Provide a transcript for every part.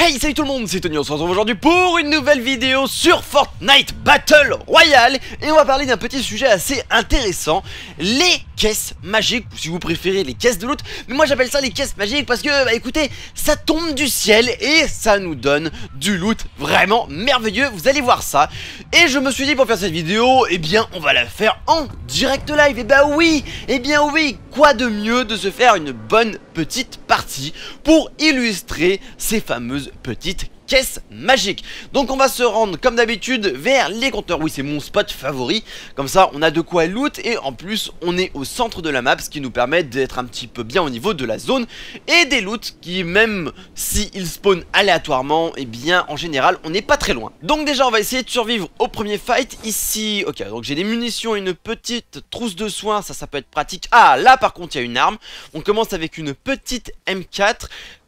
Hey salut tout le monde, c'est Tony, on se retrouve aujourd'hui pour une nouvelle vidéo sur Fortnite Battle Royale Et on va parler d'un petit sujet assez intéressant, les caisses magiques, ou si vous préférez les caisses de loot Mais moi j'appelle ça les caisses magiques parce que, bah écoutez, ça tombe du ciel et ça nous donne du loot vraiment merveilleux, vous allez voir ça Et je me suis dit pour faire cette vidéo, eh bien on va la faire en direct live, et bah oui, Et eh bien oui, quoi de mieux de se faire une bonne petite partie pour illustrer ces fameuses petite caisse magique. Donc on va se rendre comme d'habitude vers les compteurs. Oui c'est mon spot favori. Comme ça on a de quoi loot et en plus on est au centre de la map ce qui nous permet d'être un petit peu bien au niveau de la zone et des loots qui même s'ils ils spawnent aléatoirement et eh bien en général on n'est pas très loin. Donc déjà on va essayer de survivre au premier fight ici. Ok donc j'ai des munitions et une petite trousse de soins ça ça peut être pratique. Ah là par contre il y a une arme. On commence avec une petite M4.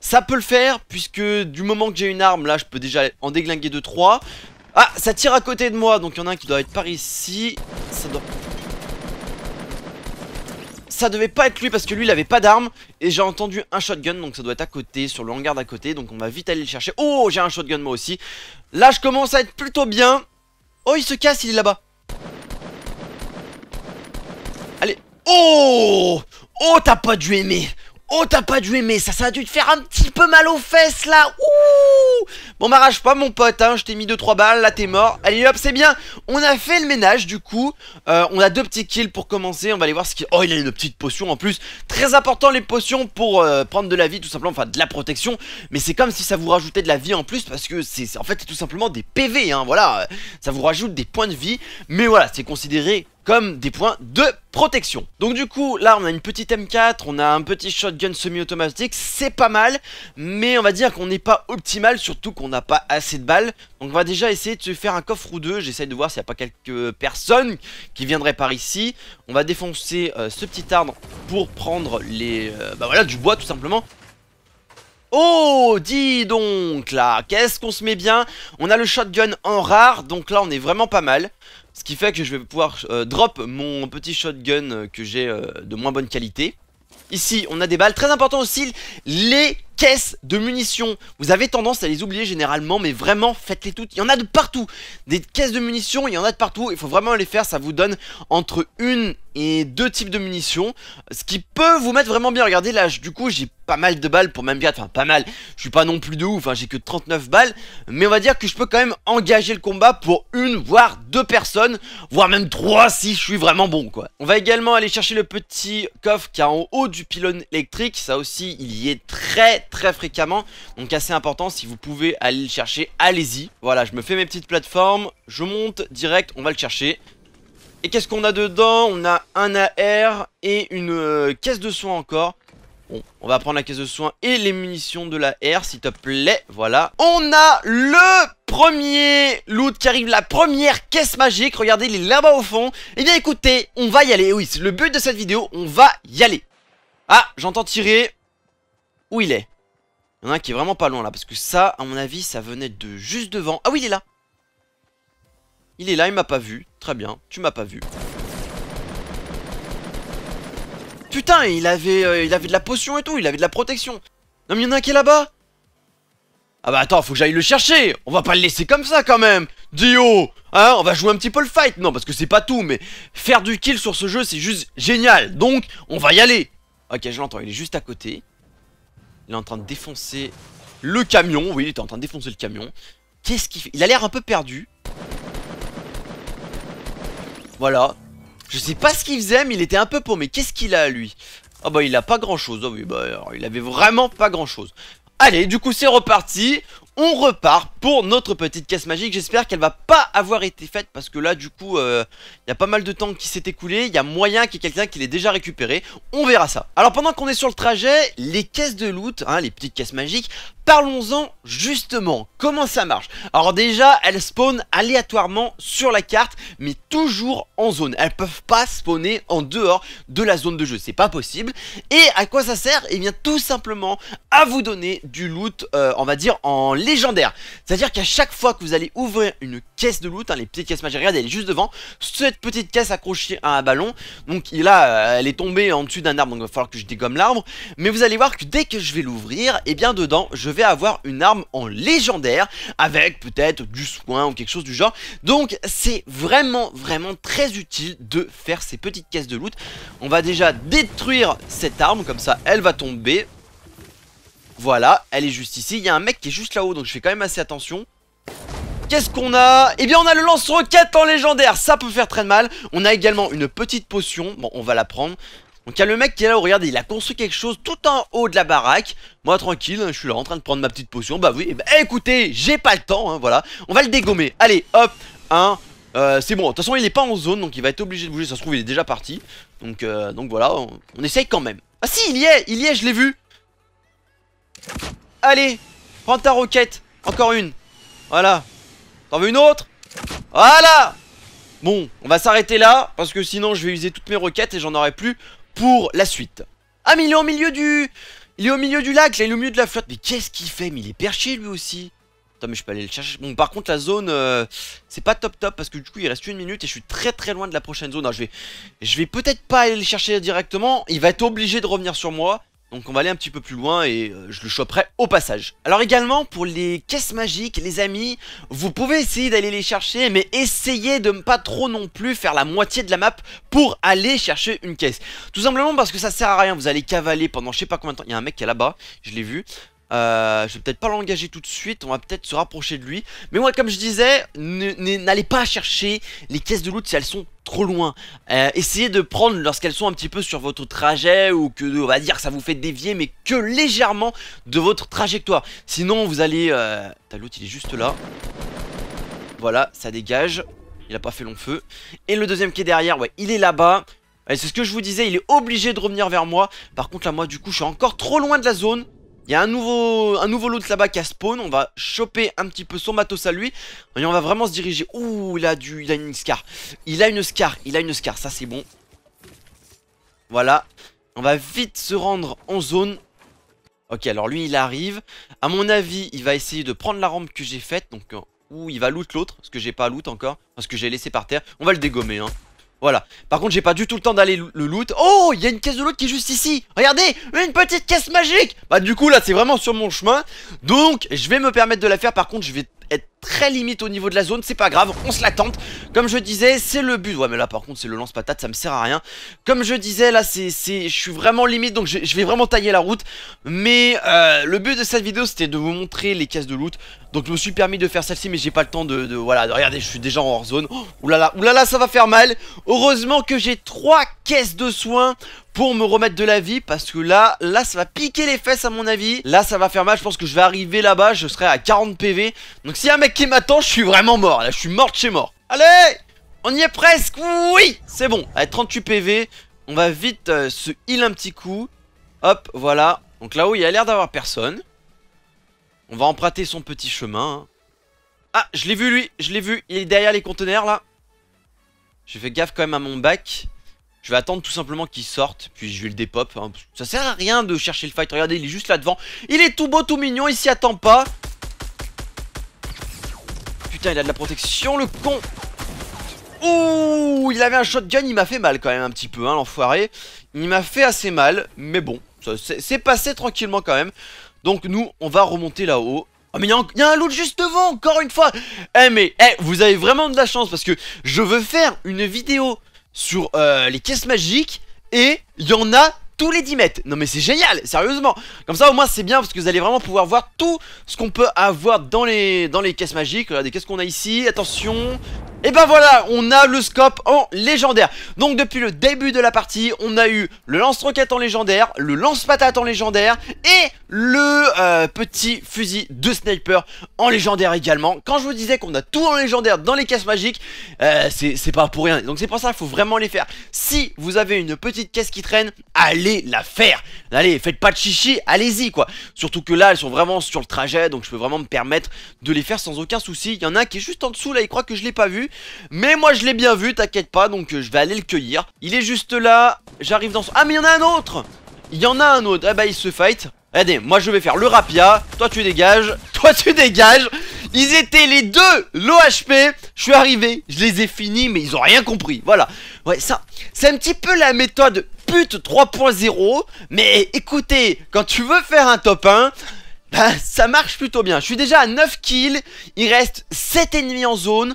Ça peut le faire, puisque du moment que j'ai une arme, là, je peux déjà en déglinguer 2-3. Ah, ça tire à côté de moi, donc il y en a un qui doit être par ici. Ça doit... Ça devait pas être lui parce que lui il avait pas d'arme Et j'ai entendu un shotgun donc ça doit être à côté Sur le hangar d'à côté donc on va vite aller le chercher Oh j'ai un shotgun moi aussi Là je commence à être plutôt bien Oh il se casse il est là-bas Allez Oh Oh t'as pas dû aimer Oh, t'as pas dû aimer ça, ça a dû te faire un petit peu mal aux fesses, là Ouh Bon, m'arrache pas, mon pote, hein, je t'ai mis 2-3 balles, là, t'es mort. Allez, hop, c'est bien On a fait le ménage, du coup. Euh, on a deux petits kills pour commencer, on va aller voir ce qui... Oh, il a une petite potion, en plus. Très important, les potions, pour euh, prendre de la vie, tout simplement, enfin, de la protection. Mais c'est comme si ça vous rajoutait de la vie en plus, parce que c'est... En fait, tout simplement des PV, hein, voilà. Ça vous rajoute des points de vie, mais voilà, c'est considéré comme des points de protection. Donc du coup, là on a une petite M4, on a un petit shotgun semi-automatique, c'est pas mal, mais on va dire qu'on n'est pas optimal, surtout qu'on n'a pas assez de balles. Donc on va déjà essayer de se faire un coffre ou deux, j'essaye de voir s'il n'y a pas quelques personnes qui viendraient par ici. On va défoncer euh, ce petit arbre pour prendre les, euh, bah voilà, du bois tout simplement. Oh, dis donc là, qu'est-ce qu'on se met bien On a le shotgun en rare, donc là on est vraiment pas mal. Ce qui fait que je vais pouvoir euh, drop mon petit shotgun euh, que j'ai euh, de moins bonne qualité. Ici, on a des balles. Très important aussi, les caisses de munitions. Vous avez tendance à les oublier généralement, mais vraiment, faites-les toutes. Il y en a de partout. Des caisses de munitions, il y en a de partout. Il faut vraiment les faire. Ça vous donne entre une et deux types de munitions, ce qui peut vous mettre vraiment bien. Regardez là, du coup j'ai pas mal de balles pour même 4, enfin pas mal, je suis pas non plus de ouf, hein, j'ai que 39 balles, mais on va dire que je peux quand même engager le combat pour une voire deux personnes, voire même trois si je suis vraiment bon quoi. On va également aller chercher le petit coffre qui est en haut du pylône électrique, ça aussi il y est très très fréquemment, donc assez important si vous pouvez aller le chercher, allez-y. Voilà, je me fais mes petites plateformes, je monte direct, on va le chercher. Et qu'est-ce qu'on a dedans On a un AR et une euh, caisse de soins encore. Bon, on va prendre la caisse de soins et les munitions de l'AR, s'il te plaît. Voilà. On a le premier loot qui arrive, la première caisse magique. Regardez, il est là-bas au fond. Et eh bien, écoutez, on va y aller. Oui, c'est le but de cette vidéo. On va y aller. Ah, j'entends tirer. Où il est Il y en a qui est vraiment pas loin, là. Parce que ça, à mon avis, ça venait de juste devant. Ah oui, il est là. Il est là, il m'a pas vu. Très bien, tu m'as pas vu. Putain, il avait, euh, il avait de la potion et tout, il avait de la protection. Non mais il y en a un qui est là-bas. Ah bah attends, faut que j'aille le chercher. On va pas le laisser comme ça quand même. Dio, hein, on va jouer un petit peu le fight. Non, parce que c'est pas tout, mais faire du kill sur ce jeu, c'est juste génial. Donc, on va y aller. Ok, je l'entends, il est juste à côté. Il est en train de défoncer le camion. Oui, il était en train de défoncer le camion. Qu'est-ce qu'il fait Il a l'air un peu perdu. Voilà. Je sais pas ce qu'il faisait, mais il était un peu paumé. Qu'est-ce qu'il a, lui Ah bah, il a pas grand-chose. Ah oui, bah, il avait vraiment pas grand-chose. Allez, du coup, c'est reparti on repart pour notre petite caisse magique. J'espère qu'elle va pas avoir été faite parce que là, du coup, il euh, y a pas mal de temps qui s'est écoulé. Il y a moyen qu'il y ait quelqu'un qui l'ait déjà récupéré. On verra ça. Alors, pendant qu'on est sur le trajet, les caisses de loot, hein, les petites caisses magiques, parlons-en justement. Comment ça marche Alors déjà, elles spawnent aléatoirement sur la carte, mais toujours en zone. Elles peuvent pas spawner en dehors de la zone de jeu. C'est pas possible. Et à quoi ça sert Eh bien, tout simplement à vous donner du loot, euh, on va dire, en c'est-à-dire qu'à chaque fois que vous allez ouvrir une caisse de loot, hein, les petites caisses magiques, regardez, elle est juste devant, cette petite caisse accrochée à un ballon, donc là, euh, elle est tombée en dessus d'un arbre, donc il va falloir que je dégomme l'arbre, mais vous allez voir que dès que je vais l'ouvrir, et eh bien dedans, je vais avoir une arme en légendaire, avec peut-être du soin ou quelque chose du genre, donc c'est vraiment, vraiment très utile de faire ces petites caisses de loot. On va déjà détruire cette arme, comme ça, elle va tomber, voilà, elle est juste ici. Il y a un mec qui est juste là-haut, donc je fais quand même assez attention. Qu'est-ce qu'on a Eh bien on a le lance-roquette en légendaire, ça peut faire très mal. On a également une petite potion, bon on va la prendre. Donc il y a le mec qui est là, haut oh, regardez, il a construit quelque chose tout en haut de la baraque. Moi tranquille, je suis là en train de prendre ma petite potion. Bah oui, eh ben, écoutez, j'ai pas le temps, hein, voilà. On va le dégommer. Allez, hop, un... Euh, c'est bon, de toute façon il est pas en zone donc il va être obligé de bouger, ça se trouve il est déjà parti Donc, euh, donc voilà, on, on essaye quand même Ah si il y est, il y est, je l'ai vu Allez Prends ta roquette Encore une Voilà T'en veux une autre Voilà Bon, on va s'arrêter là, parce que sinon je vais user toutes mes roquettes et j'en aurai plus pour la suite. Ah mais il est au milieu du... Il est au milieu du lac, là, il est au milieu de la flotte. Mais qu'est-ce qu'il fait Mais il est perché lui aussi. Attends, mais je peux aller le chercher. Bon, par contre, la zone, euh, c'est pas top top parce que du coup, il reste une minute et je suis très très loin de la prochaine zone. je vais, je vais peut-être pas aller le chercher directement. Il va être obligé de revenir sur moi. Donc on va aller un petit peu plus loin et euh, je le chopperai au passage. Alors également pour les caisses magiques, les amis, vous pouvez essayer d'aller les chercher, mais essayez de ne pas trop non plus faire la moitié de la map pour aller chercher une caisse. Tout simplement parce que ça sert à rien, vous allez cavaler pendant je sais pas combien de temps. Il y a un mec qui est là-bas, je l'ai vu. Euh, je vais peut-être pas l'engager tout de suite, on va peut-être se rapprocher de lui. Mais moi, comme je disais, n'allez pas chercher les caisses de loot si elles sont trop loin. Euh, essayez de prendre lorsqu'elles sont un petit peu sur votre trajet ou que, on va dire, ça vous fait dévier, mais que légèrement de votre trajectoire. Sinon, vous allez... Euh... loot il est juste là. Voilà, ça dégage. Il a pas fait long feu. Et le deuxième qui est derrière, ouais, il est là-bas. C'est ce que je vous disais, il est obligé de revenir vers moi. Par contre, là, moi, du coup, je suis encore trop loin de la zone. Il y a un nouveau, un nouveau loot là-bas qui a spawn. On va choper un petit peu son matos à lui. Et on va vraiment se diriger. Ouh, il a, du, il une scar. Il a une scar. Il a une scar. Ça, c'est bon. Voilà. On va vite se rendre en zone. Ok, alors lui, il arrive. À mon avis, il va essayer de prendre la rampe que j'ai faite. Donc, euh, il va loot l'autre. Ce que j'ai pas loot encore. Parce que j'ai laissé par terre. On va le dégommer, hein. Voilà. Par contre, j'ai pas du tout le temps d'aller le loot. Oh, il y a une caisse de loot qui est juste ici. Regardez, une petite caisse magique. Bah, du coup, là, c'est vraiment sur mon chemin. Donc, je vais me permettre de la faire. Par contre, je vais être très limite au niveau de la zone, c'est pas grave, on se la tente. Comme je disais, c'est le but. Ouais, mais là par contre, c'est le lance-patate, ça me sert à rien. Comme je disais, là, c'est, je suis vraiment limite, donc je, vais vraiment tailler la route. Mais euh, le but de cette vidéo, c'était de vous montrer les caisses de loot. Donc je me suis permis de faire celle-ci, mais j'ai pas le temps de, voilà, de regarder, je suis déjà en hors zone. Oh, oulala, oulala, ça va faire mal. Heureusement que j'ai trois caisses de soins pour me remettre de la vie parce que là, là ça va piquer les fesses à mon avis. Là ça va faire mal, je pense que je vais arriver là-bas, je serai à 40 PV. Donc si un mec qui m'attend, je suis vraiment mort. Là, je suis mort de chez mort. Allez On y est presque Oui C'est bon. Allez, 38 PV. On va vite euh, se heal un petit coup. Hop, voilà. Donc là-haut, il a l'air d'avoir personne. On va emprunter son petit chemin. Hein. Ah, je l'ai vu lui, je l'ai vu. Il est derrière les conteneurs là. Je fais gaffe quand même à mon bac. Je vais attendre tout simplement qu'il sorte, puis je vais le dépop. Hein. Ça sert à rien de chercher le fight. Regardez, il est juste là devant. Il est tout beau, tout mignon, il s'y attend pas putain, il a de la protection, le con Ouh, il avait un shotgun, il m'a fait mal quand même un petit peu, hein, l'enfoiré. Il m'a fait assez mal, mais bon, c'est passé tranquillement quand même. Donc nous, on va remonter là-haut. Oh mais il y, a un loot juste devant, encore une fois Eh mais, eh, vous avez vraiment de la chance, parce que je veux faire une vidéo sur euh, les caisses magiques, et il y en a tous les 10 mètres. Non mais c'est génial, sérieusement. Comme ça au moins c'est bien parce que vous allez vraiment pouvoir voir tout ce qu'on peut avoir dans les, dans les caisses magiques. Regardez, qu'est-ce qu'on a ici Attention et ben voilà, on a le scope en légendaire Donc depuis le début de la partie, on a eu le lance-roquette en légendaire, le lance-patate en légendaire Et le euh, petit fusil de sniper en légendaire également Quand je vous disais qu'on a tout en légendaire dans les caisses magiques, euh, c'est pas pour rien Donc c'est pour ça qu'il faut vraiment les faire Si vous avez une petite caisse qui traîne, allez la faire. Allez, faites pas de chichi, allez-y quoi. Surtout que là, elles sont vraiment sur le trajet, donc je peux vraiment me permettre de les faire sans aucun souci. Il y en a un qui est juste en dessous là, il croit que je l'ai pas vu. Mais moi, je l'ai bien vu, t'inquiète pas, donc euh, je vais aller le cueillir. Il est juste là, j'arrive dans son... Ah, mais il y en a un autre Il y en a un autre, ah eh bah ben, ils se fight. Regardez, moi je vais faire le rapia, toi tu dégages, toi tu dégages Ils étaient les deux, l'OHP, je suis arrivé, je les ai finis mais ils ont rien compris, voilà Ouais ça, c'est un petit peu la méthode pute 3.0, mais écoutez, quand tu veux faire un top 1, ben bah, ça marche plutôt bien. Je suis déjà à 9 kills, il reste 7 ennemis en zone.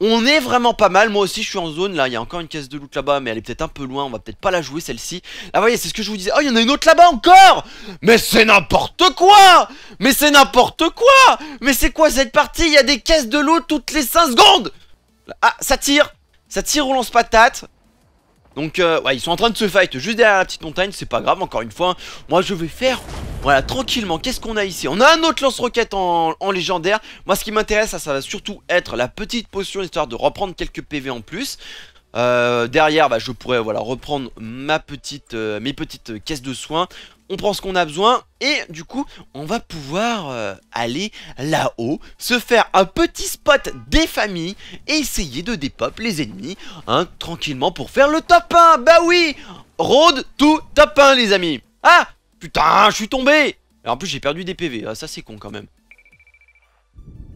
On est vraiment pas mal, moi aussi je suis en zone là, il y a encore une caisse de loot là-bas mais elle est peut-être un peu loin, on va peut-être pas la jouer celle-ci Là ah, vous voyez c'est ce que je vous disais, oh il y en a une autre là-bas encore Mais c'est n'importe quoi Mais c'est n'importe quoi Mais c'est quoi cette partie, il y a des caisses de loot toutes les 5 secondes Ah ça tire Ça tire au lance-patate, donc euh, ouais, ils sont en train de se fight juste derrière la petite montagne, c'est pas grave, encore une fois. Moi je vais faire, voilà, tranquillement, qu'est-ce qu'on a ici On a un autre lance-roquette en, légendaire. Moi ce qui m'intéresse, ça, ça va surtout être la petite potion, histoire de reprendre quelques PV en plus. Euh, derrière, bah, je pourrais voilà, reprendre ma petite, euh, mes petites euh, caisses de soins on prend ce qu'on a besoin et du coup on va pouvoir euh, aller là-haut, se faire un petit spot des familles et essayer de dépop les ennemis hein, tranquillement pour faire le top 1 Bah oui Road to top 1 les amis Ah Putain je suis tombé en plus j'ai perdu des PV, ah, ça c'est con quand même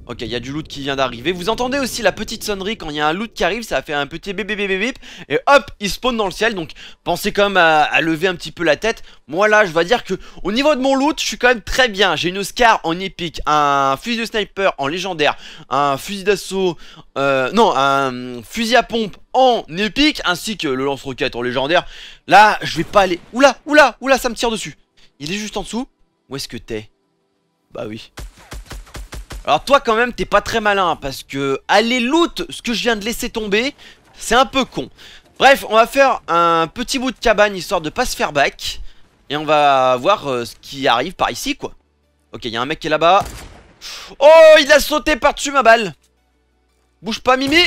Ok, il y a du loot qui vient d'arriver. Vous entendez aussi la petite sonnerie quand il y a un loot qui arrive, ça fait un petit bip bip bip et hop, il spawn dans le ciel. Donc pensez quand même à, lever un petit peu la tête. Moi là, je vais dire que au niveau de mon loot, je suis quand même très bien. J'ai une Oscar en épique, un fusil de sniper en légendaire, un fusil d'assaut, euh, non, un fusil à pompe en épique ainsi que le lance-roquette en légendaire. Là, je vais pas aller. Oula, oula, oula, ça me tire dessus. Il est juste en dessous. Où est-ce que t'es Bah oui. Alors toi quand même t'es pas très malin parce que aller loot ce que je viens de laisser tomber c'est un peu con. Bref on va faire un petit bout de cabane histoire de pas se faire back et on va voir euh, ce qui arrive par ici quoi. Ok il y a un mec qui est là-bas. Oh il a sauté par-dessus ma balle. Bouge pas Mimi.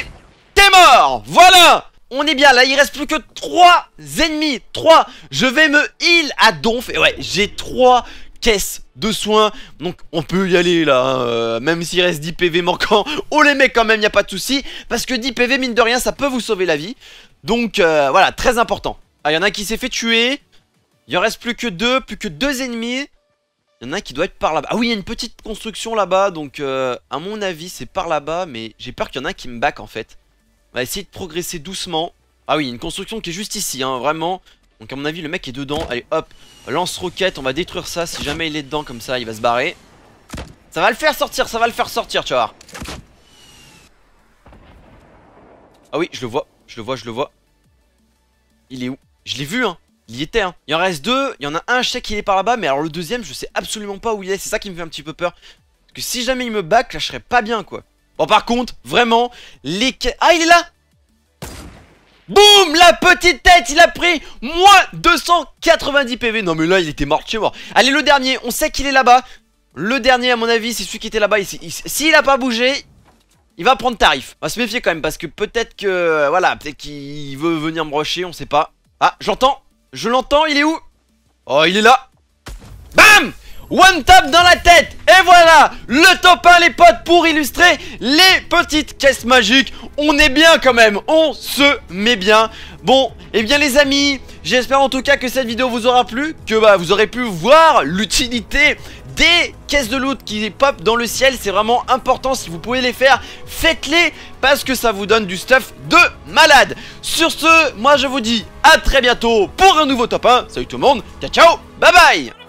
T'es mort Voilà on est bien là, il reste plus que 3 ennemis 3 Je vais me heal à donf Et ouais, j'ai 3 caisses de soins. Donc on peut y aller là, hein. même s'il reste 10 PV manquants. Oh les mecs quand même, y a pas de souci. Parce que 10 PV, mine de rien, ça peut vous sauver la vie. Donc euh, voilà, très important. Ah, y en a un qui s'est fait tuer. Il en reste plus que deux, plus que deux ennemis. Il y en a qui doit être par là-bas. Ah oui, il y a une petite construction là-bas, donc euh, à mon avis, c'est par là-bas, mais j'ai peur qu'il y en a qui me back en fait. On va essayer de progresser doucement. Ah oui, une construction qui est juste ici, hein, vraiment. Donc à mon avis le mec est dedans Allez hop lance roquette on va détruire ça Si jamais il est dedans comme ça il va se barrer Ça va le faire sortir ça va le faire sortir tu vois Ah oui je le vois je le vois je le vois Il est où Je l'ai vu hein il y était hein Il en reste deux, il y en a un je sais qu'il est par là-bas Mais alors le deuxième je sais absolument pas où il est C'est ça qui me fait un petit peu peur Parce que si jamais il me back là je serais pas bien quoi Bon par contre vraiment les... Ah il est là Boum La petite tête, il a pris moins 290 PV. Non mais là, il était mort chez mort. Allez, le dernier, on sait qu'il est là-bas. Le dernier, à mon avis, c'est celui qui était là-bas. S'il a pas bougé, il va prendre tarif. On va se méfier quand même, parce que peut-être que... Voilà, peut-être qu'il veut venir me rusher, on sait pas. Ah, j'entends Je l'entends, il est où Oh, il est là Bam One top dans la tête Et voilà Le top 1 les potes pour illustrer les petites caisses magiques On est bien quand même On se met bien Bon, et eh bien les amis J'espère en tout cas que cette vidéo vous aura plu Que bah, vous aurez pu voir l'utilité des caisses de loot qui pop dans le ciel C'est vraiment important, si vous pouvez les faire, faites-les Parce que ça vous donne du stuff de malade Sur ce, moi je vous dis à très bientôt pour un nouveau top 1 Salut tout le monde, ciao ciao, bye bye